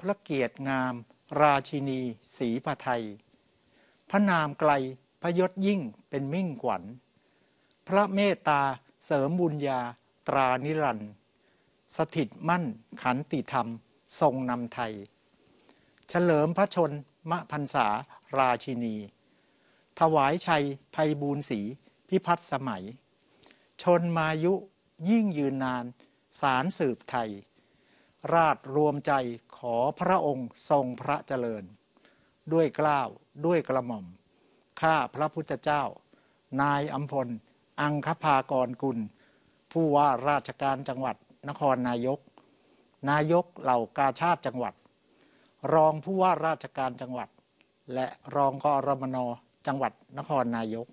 พระเกียรติงาม ราชินีศรีพระไทย พระนามไกลพระยศยิ่งเป็นมิ่งขวัญพระเมตตาเสริมบุญญา ตรานิรันสถิตมั่นขันติธรรม ทรงนำไทย เฉลิมพระชนมะพันษา ราชินี ถวายชัยภัยบูรศรีพิพัฒสมัย ชนมายุยิ่งยืนนานสารสืบไทยราชรวมใจขอพระองค์ทรงพระเจริญ ด้วยกล้าวด้วยกระหม่อมข้าพระพุทธเจ้า นายอัมพลอังคภากรกุล ผู้ว่าราชการจังหวัด นครนายก นายกเหล่ากาชาติจังหวัด รองผู้ว่าราชการจังหวัด และรองกอรมนจังหวัดนครนายก